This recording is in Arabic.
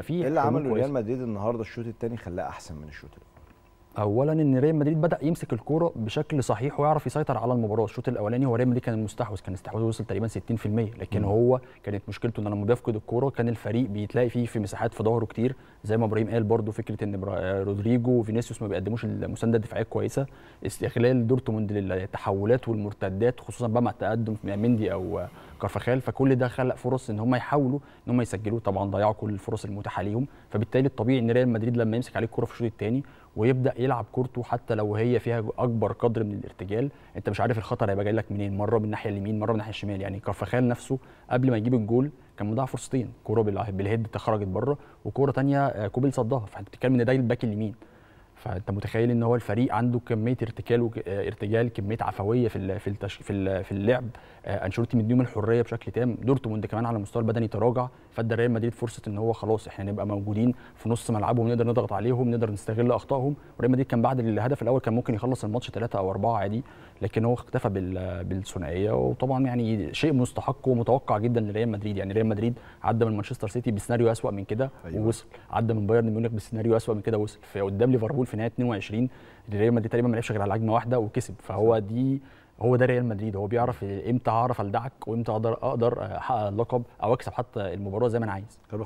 يبقى فيه ايه اللي عمله ريال مدريد النهارده الشوط الثاني خلاه احسن من الشوط الاول اولا ان ريال مدريد بدا يمسك الكوره بشكل صحيح ويعرف يسيطر على المباراه الشوط الاولاني هو ريال مدريد كان مستحوذ كان استحواذه وصل تقريبا 60% لكن م. هو كانت مشكلته ان لما بيفقد الكوره كان الفريق بيتلاقي فيه في مساحات في ظهره كتير زي ما ابراهيم قال برده فكره ان آه، رودريجو وفينيسيوس ما بيقدموش المسانده الدفاعيه كويسه استغلال دورتموند للتحولات والمرتدات خصوصا بقى مع تقدم مندي او كارفاخال فكل ده خلق فرص ان هم يحاولوا ان هم يسجلوا طبعا ضيعوا كل الفرص المتاحه ليهم فبالتالي الطبيعي ان ريال مدريد لما يمسك عليه الكره في الشوط الثاني ويبدا يلعب كورته حتى لو هي فيها اكبر قدر من الارتجال انت مش عارف الخطر هيبقى جاي لك منين مره من الناحيه اليمين مره من الناحيه الشمال يعني كارفاخال نفسه قبل ما يجيب الجول كان مضيع فرصتين كوره بالهيد خرجت بره وكوره ثانيه آه، كوبيل صدها فانت بتتكلم ان ده الباك اليمين فانت متخيل ان هو الفريق عنده كميه ارتكال آه، ارتجال كميه عفويه في في التش... في, في اللعب آه، انشيلوتي مديهم الحريه بشكل تام دورتموند كمان على المستوى البدني تراجع فادى ريال مدريد فرصه ان هو خلاص احنا نبقى موجودين في نص ملعبهم نقدر نضغط عليهم نقدر نستغل اخطائهم وريال مدريد كان بعد الهدف الاول كان ممكن يخلص الماتش ثلاثه او اربعه عادي لكن هو اختفى بال... بالثنائيه وطبعا يعني شيء مستحق ومتوقع جدا لريال مدريد يعني ريال مدريد عدى من مانشستر سيتي بسيناريو اسوا من كده أيوة. ووصل عدى من بايرن ميونخ بسيناريو اسوء من كده ووصل قدام ليفربول في نهايه 22 ريال مدريد تقريبا ما لعبش غير على هجمه واحده وكسب فهو دي هو ده ريال مدريد هو بيعرف امتى هعرف الدعك وامتى اقدر اقدر احقق اللقب او اكسب حتى المباراه زي ما انا عايز